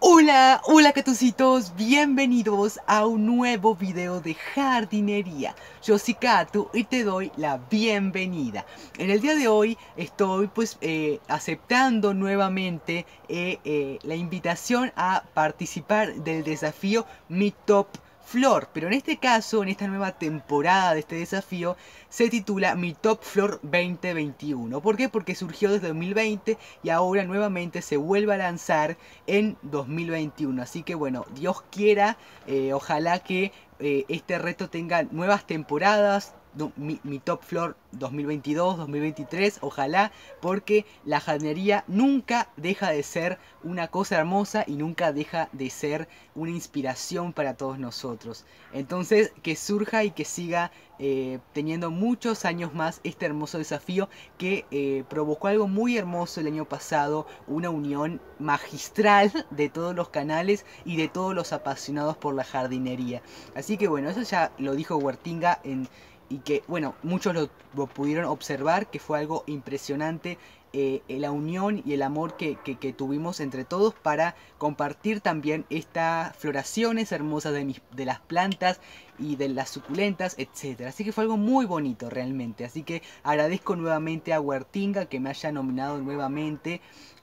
Hola, hola catucitos, bienvenidos a un nuevo video de jardinería. Yo soy Catu y te doy la bienvenida. En el día de hoy estoy pues eh, aceptando nuevamente eh, eh, la invitación a participar del desafío Mi Top flor, pero en este caso, en esta nueva temporada de este desafío, se titula Mi Top Flor 2021. ¿Por qué? Porque surgió desde 2020 y ahora nuevamente se vuelve a lanzar en 2021. Así que bueno, Dios quiera, eh, ojalá que eh, este reto tenga nuevas temporadas, mi, top floor 2022, 2023, ojalá, porque la jardinería nunca deja de ser una cosa hermosa y nunca deja de ser una inspiración para todos nosotros. Entonces, que surja y que siga eh, teniendo muchos años más este hermoso desafío que eh, provocó algo muy hermoso el año pasado, una unión magistral de todos los canales y de todos los apasionados por la jardinería. Así que bueno, eso ya lo dijo Huertinga en y que, bueno, muchos lo, pudieron observar, que fue algo impresionante eh, eh, la unión y el amor que, tuvimos entre todos para compartir también estas floraciones hermosas de, de las plantas y de las suculentas, etcétera. Así que fue algo muy bonito realmente. Así que agradezco nuevamente a Huertinga que me haya nominado nuevamente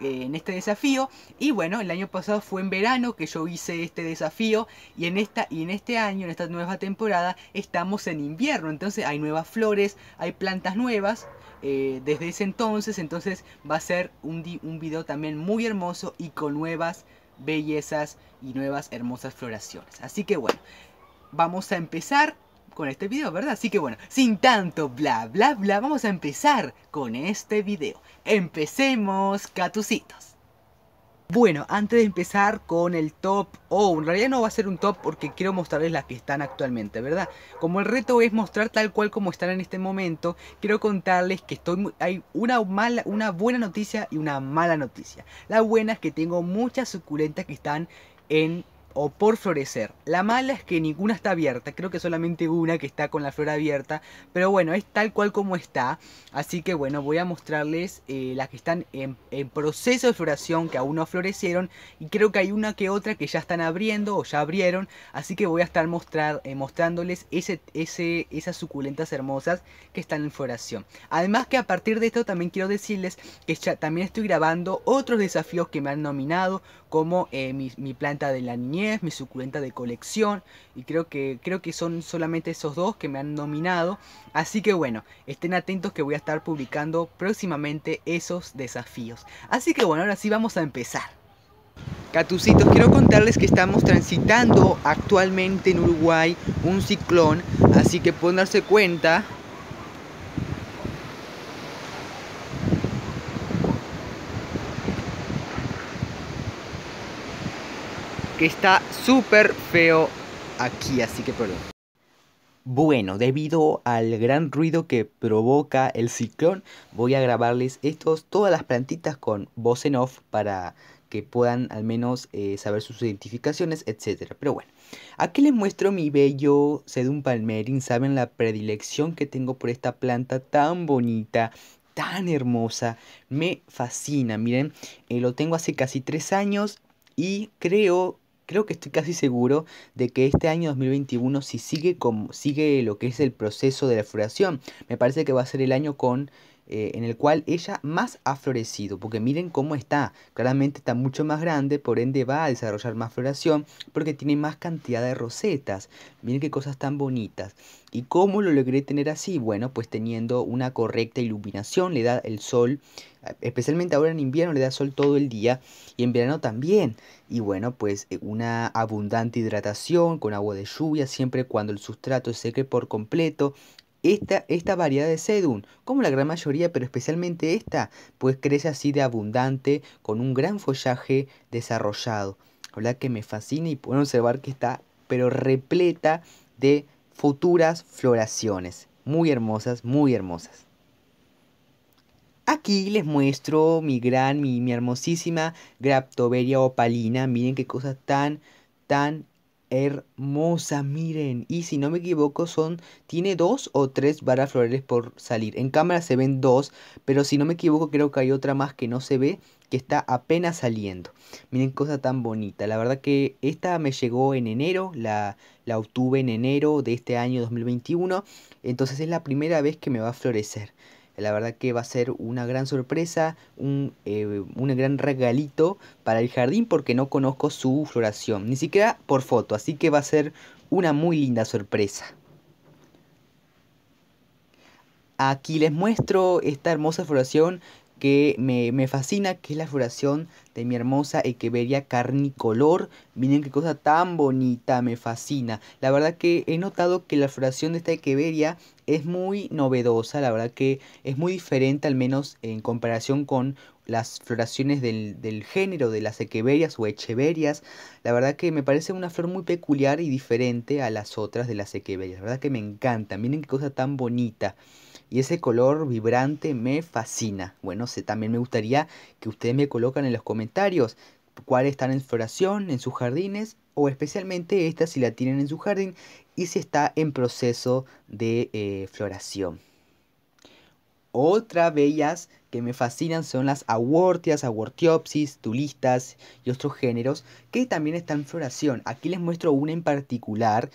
en este desafío y bueno el año pasado fue en verano que yo hice este desafío y en esta y en este año en esta nueva temporada estamos en invierno entonces hay nuevas flores hay plantas nuevas eh, desde ese entonces entonces va a ser un, un video también muy hermoso y con nuevas bellezas y nuevas hermosas floraciones así que bueno vamos a empezar con este video, ¿verdad? Así que bueno, sin tanto bla bla bla, vamos a empezar con este video. Empecemos, catucitos. Bueno, antes de empezar con el top, o en realidad no va a ser un top porque quiero mostrarles las que están actualmente, ¿verdad? Como el reto es mostrar tal cual como están en este momento, quiero contarles que estoy hay una, mala, una buena noticia y una mala noticia. La buena es que tengo muchas suculentas que están en o por florecer. La mala es que ninguna está abierta, creo que solamente una que está con la flor abierta, pero bueno, es tal cual como está, así que bueno, voy a mostrarles eh, las que están en, proceso de floración, que aún no florecieron, y creo que hay una que otra que ya están abriendo o ya abrieron, así que voy a estar eh, mostrándoles esas suculentas hermosas que están en floración. Además que a partir de esto también quiero decirles que también estoy grabando otros desafíos que me han nominado, como eh, mi, planta de la niñez, mi suculenta de colección y creo que, creo que son solamente esos dos que me han nominado. Así que bueno, estén atentos que voy a estar publicando próximamente esos desafíos. Así que bueno, ahora sí vamos a empezar. Catucitos, quiero contarles que estamos transitando actualmente en Uruguay un ciclón, así que pueden darse cuenta que está súper feo aquí, así que perdón. Bueno, debido al gran ruido que provoca el ciclón, voy a grabarles estos, todas las plantitas con voz en off para que puedan al menos eh, saber sus identificaciones, etc. Pero bueno, aquí les muestro mi bello sedum palmerin, saben la predilección que tengo por esta planta tan bonita, tan hermosa, me fascina, miren, eh, lo tengo hace casi tres años y creo creo que estoy casi seguro de que este año 2021, si sigue, como, sigue lo que es el proceso de la floración, me parece que va a ser el año con eh, en el cual ella más ha florecido, porque miren cómo está, claramente está mucho más grande, por ende va a desarrollar más floración, porque tiene más cantidad de rosetas, miren qué cosas tan bonitas. ¿Y cómo lo logré tener así? Bueno, pues teniendo una correcta iluminación, le da el sol, especialmente ahora en invierno le da sol todo el día y en verano también. Y bueno, pues eh, una abundante hidratación con agua de lluvia, siempre cuando el sustrato seque por completo, esta, variedad de sedum, como la gran mayoría, pero especialmente esta, pues crece así de abundante, con un gran follaje desarrollado. La verdad que me fascina y puedo observar que está, pero repleta de futuras floraciones. Muy hermosas, muy hermosas. Aquí les muestro mi gran, mi, hermosísima Graptoberia opalina. Miren qué cosas tan, tan hermosa, miren. Y si no me equivoco, son tiene dos o tres varas florales por salir. En cámara se ven dos, pero si no me equivoco, creo que hay otra más que no se ve, que está apenas saliendo. Miren, cosa tan bonita. La verdad que esta me llegó en enero, la, la obtuve en enero de este año 2021. Entonces es la primera vez que me va a florecer. La verdad que va a ser una gran sorpresa, eh, un, gran regalito para el jardín porque no conozco su floración, ni siquiera por foto, así que va a ser una muy linda sorpresa. Aquí les muestro esta hermosa floración que me, me, fascina, que es la floración de mi hermosa Echeveria carnicolor. Miren qué cosa tan bonita, me fascina. La verdad que he notado que la floración de esta Echeveria es muy novedosa, la verdad que es muy diferente al menos en comparación con las floraciones del, género de las Echeverias o echeverias. La verdad que me parece una flor muy peculiar y diferente a las otras de las Echeverias. La verdad que me encanta, miren qué cosa tan bonita. Y ese color vibrante me fascina. Bueno, se, también me gustaría que ustedes me colocan en los comentarios cuáles están en floración, en sus jardines, o especialmente esta si la tienen en su jardín y si está en proceso de eh, floración. Otras bellas que me fascinan son las awortias, aguortiopsis, tulistas y otros géneros que también están en floración. Aquí les muestro una en particular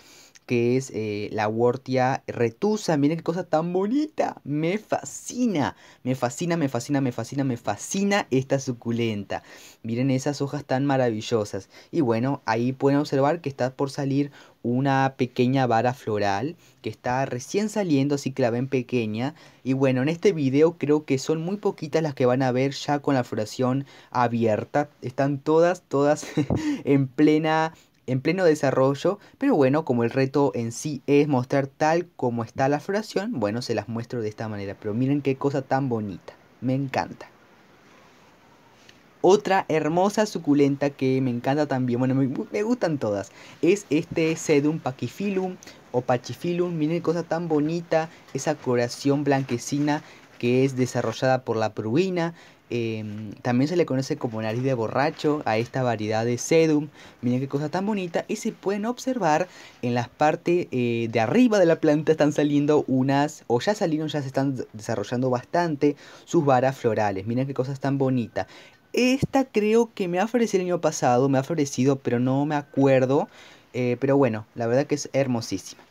que es eh, la Wortia retusa. Miren qué cosa tan bonita. Me fascina, me fascina, me fascina, me fascina, me fascina esta suculenta. Miren esas hojas tan maravillosas. Y bueno, ahí pueden observar que está por salir una pequeña vara floral que está recién saliendo, así que la ven pequeña. Y bueno, en este video creo que son muy poquitas las que van a ver ya con la floración abierta. Están todas, todas en plena en pleno desarrollo, pero bueno, como el reto en sí es mostrar tal como está la floración, bueno, se las muestro de esta manera, pero miren qué cosa tan bonita, me encanta. Otra hermosa suculenta que me encanta también, bueno, me, gustan todas, es este Sedum Paquifilum o Pachifilum. miren qué cosa tan bonita, esa coloración blanquecina que es desarrollada por la pruina, Em, también se le conoce como nariz de borracho a esta variedad de sedum. Miren qué cosa tan bonita. Y se pueden observar en las partes eh, de arriba de la planta están saliendo unas, o ya salieron, ya se están desarrollando bastante sus varas florales. Miren qué cosa tan bonita. Esta creo que me ha florecido el año pasado, me ha florecido pero no me acuerdo. Eh, pero bueno, la verdad que es hermosísima.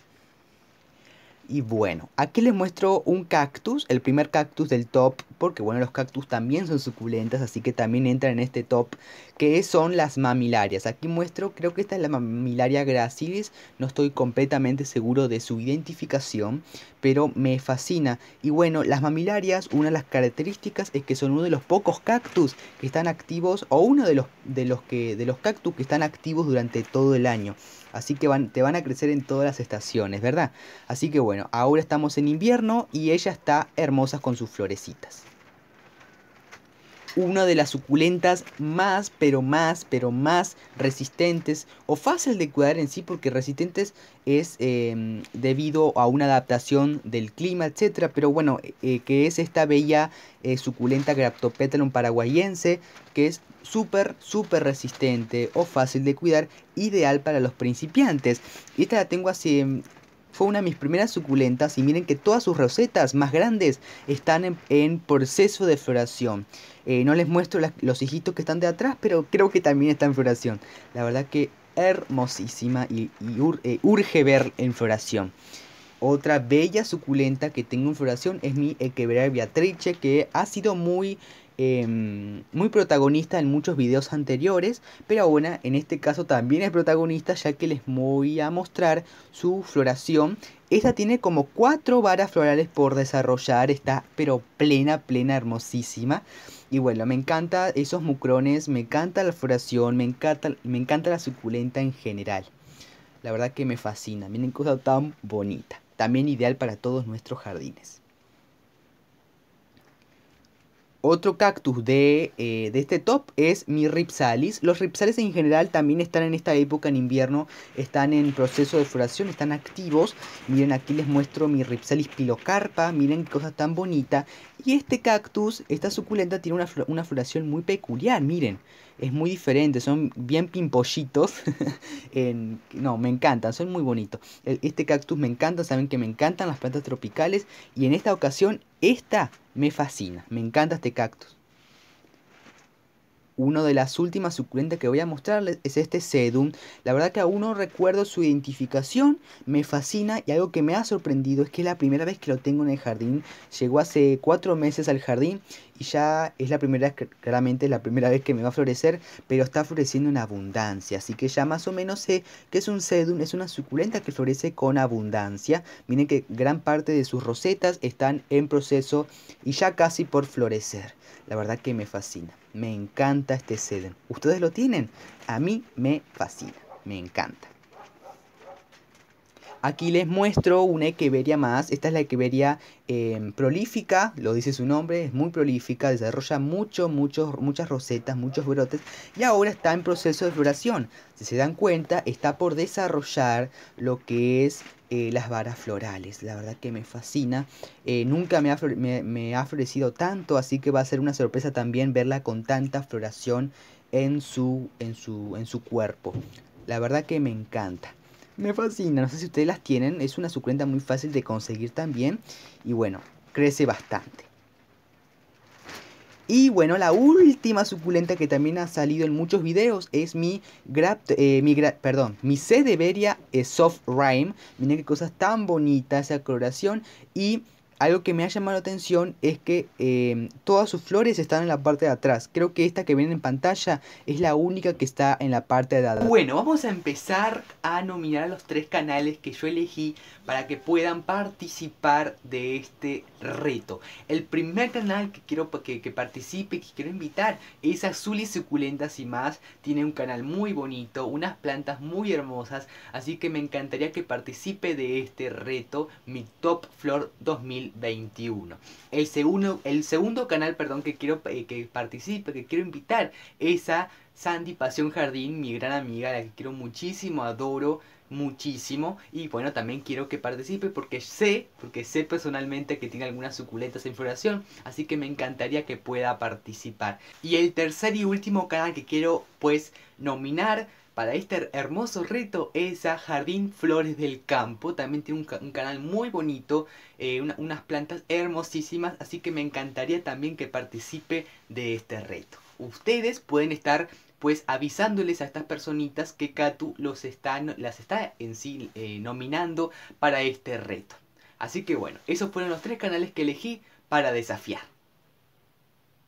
Y bueno, aquí les muestro un cactus, el primer cactus del top, porque bueno, los cactus también son suculentas, así que también entran en este top, que son las mamilarias. Aquí muestro, creo que esta es la mamilaria gracilis, no estoy completamente seguro de su identificación, pero me fascina. Y bueno, las mamilarias, una de las características es que son uno de los pocos cactus que están activos, o uno de los, de los, que, de los cactus que están activos durante todo el año. Así que te van a crecer en todas las estaciones, ¿verdad? Así que bueno, ahora estamos en invierno y ella está hermosa con sus florecitas una de las suculentas más, pero más, pero más resistentes o fácil de cuidar en sí, porque resistentes es em, debido a una adaptación del clima, etcétera. Pero bueno, eh, eh, que es esta bella eh, suculenta Graptopetalum paraguayense, que es súper, súper resistente o fácil de cuidar, ideal para los principiantes. Esta la tengo así... Fue una de mis primeras suculentas y miren que todas sus rosetas más grandes están en, proceso de floración. Eh, no les muestro los hijitos que están de atrás, pero creo que también está en floración. La verdad que hermosísima y, eh, urge ver en floración. Otra bella suculenta que tengo en floración es mi Echeveria Beatrice, que ha sido muy Em, muy protagonista en muchos videos anteriores, pero ahora en este caso también es protagonista ya que les voy a mostrar su floración. Esta tiene como cuatro varas florales por desarrollar, está pero plena, plena, hermosísima. Y bueno, me encanta esos mucrones, me encanta la floración, me encanta, me encanta la suculenta en general. La verdad que me fascina, miren cosa tan bonita. También ideal para todos nuestros jardines. Otro cactus eh, de, este top es mi Ripsalis. Los Ripsalis en general también están en esta época en invierno, están en proceso de floración, están activos. Miren, aquí les muestro mi Ripsalis pilocarpa, miren qué cosa tan bonita. Y este cactus, esta suculenta, tiene una, una floración muy peculiar, miren es muy diferente, son bien pimpollitos. en, no, me encantan, son muy bonitos. E, este cactus me encanta, saben que me encantan las plantas tropicales y en esta ocasión esta me fascina, me encanta este cactus. Uno de las últimas suculentas que voy a mostrarles es este sedum. La verdad que aún no recuerdo su identificación, me fascina y algo que me ha sorprendido es que es la primera vez que lo tengo en el jardín. Llegó hace cuatro meses al jardín y ya es la primera vez claramente es la primera vez que me va a florecer, pero está floreciendo en abundancia, así que ya más o menos sé que es un sedum, es una suculenta que florece con abundancia. Miren que gran parte de sus rosetas están en proceso y ya casi por florecer. La verdad que me fascina, me encanta este sedum. ¿Ustedes lo tienen? A mí me fascina, me encanta. Aquí les muestro una equeberia más. Esta es la equeberia em, prolífica, lo dice su nombre, es muy prolífica, desarrolla mucho, muchas rosetas, muchos brotes y ahora está en proceso de floración. Si se dan cuenta, está por desarrollar lo que es eh, las varas florales. La verdad que me fascina. Eh, nunca me ha, florecido tanto, así que va a ser una sorpresa también verla con tanta floración en su, en su, en su cuerpo. La verdad que me encanta. Me fascina, no sé si ustedes las tienen. Es una suculenta muy fácil de conseguir también. Y bueno, crece bastante. Y bueno, la última suculenta que también ha salido en muchos videos es mi, grab, eh, mi grab... perdón, mi eh, Soft Rhyme. Miren qué cosas tan bonitas esa coloración. Y algo que me ha llamado la atención es que eh, todas sus flores están en la parte de atrás. Creo que esta que viene en pantalla es la única que está en la parte de atrás. Bueno, vamos a empezar a nominar a los tres canales que yo elegí para que puedan participar de este reto. El primer canal que quiero pues, que, participe, que quiero invitar, es Azul y Suculentas y más. Tiene un canal muy bonito, unas plantas muy hermosas, así que me encantaría que participe de este reto, mi Top Flor 2000. 21 El segundo, el segundo canal perdón, que quiero eh, que participe, que quiero invitar, es a Sandy Pasión Jardín, mi gran amiga, la que quiero muchísimo, adoro muchísimo y bueno también quiero que participe porque sé porque sé personalmente que tiene algunas suculentas en floración así que me encantaría que pueda participar y el tercer y último canal que quiero pues nominar para este hermoso reto es a Jardín Flores del Campo. También tiene un, canal muy bonito, eh, unas plantas hermosísimas, así que me encantaría también que participe de este reto. Ustedes pueden estar pues avisándoles a estas personitas que Katu los las está en sí eh, nominando para este reto. Así que bueno, esos fueron los tres canales que elegí para desafiar.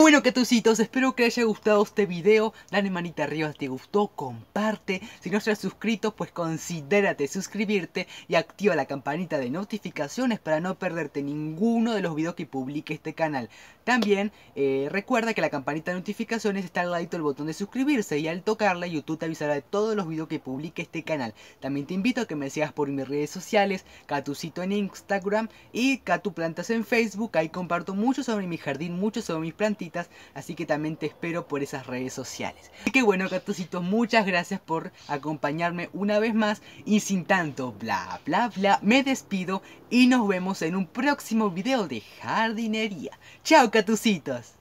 Bueno, catucitos, espero que les haya gustado este video. Dale manita arriba si te gustó, comparte. Si no estás suscrito, pues considérate suscribirte y activa la campanita de notificaciones para no perderte ninguno de los videos que publique este canal. También eh, recuerda que la campanita de notificaciones está al lado del botón de suscribirse y al tocarla YouTube te avisará de todos los videos que publique este canal. También te invito a que me sigas por mis redes sociales, Catucito en Instagram y Catuplantas Plantas en Facebook. Ahí comparto mucho sobre mi jardín, mucho sobre mis plantitas así que también te espero por esas redes sociales. Así que bueno, catucitos muchas gracias por acompañarme una vez más y sin tanto bla bla bla, me despido y nos vemos en un próximo video de jardinería. ¡Chao, catucitos